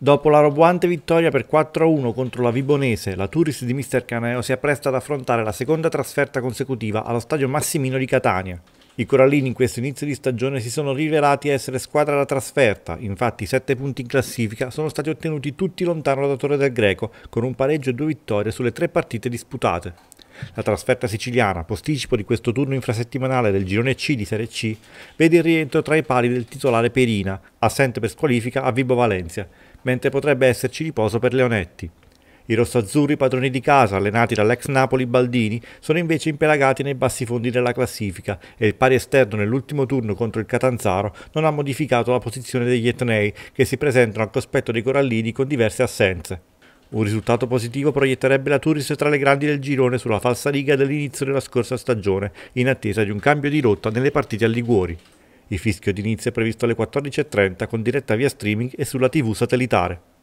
Dopo la roboante vittoria per 4-1 contro la Vibonese, la Turis di Mister Caneo si appresta ad affrontare la seconda trasferta consecutiva allo stadio Massimino di Catania. I Corallini in questo inizio di stagione si sono rivelati essere squadra da trasferta, infatti i 7 punti in classifica sono stati ottenuti tutti lontano da Torre del Greco, con un pareggio e due vittorie sulle tre partite disputate. La trasferta siciliana, posticipo di questo turno infrasettimanale del girone C di Serie C, vede il rientro tra i pali del titolare Perina, assente per squalifica a Vibo Valencia, mentre potrebbe esserci riposo per Leonetti. I rossazzurri padroni di casa, allenati dall'ex Napoli Baldini, sono invece impelagati nei bassi fondi della classifica e il pari esterno nell'ultimo turno contro il Catanzaro non ha modificato la posizione degli etnei, che si presentano al cospetto dei corallini con diverse assenze. Un risultato positivo proietterebbe la Turis tra le grandi del girone sulla falsa riga dell'inizio della scorsa stagione, in attesa di un cambio di rotta nelle partite a Liguori. Il fischio d'inizio è previsto alle 14.30 con diretta via streaming e sulla TV satellitare.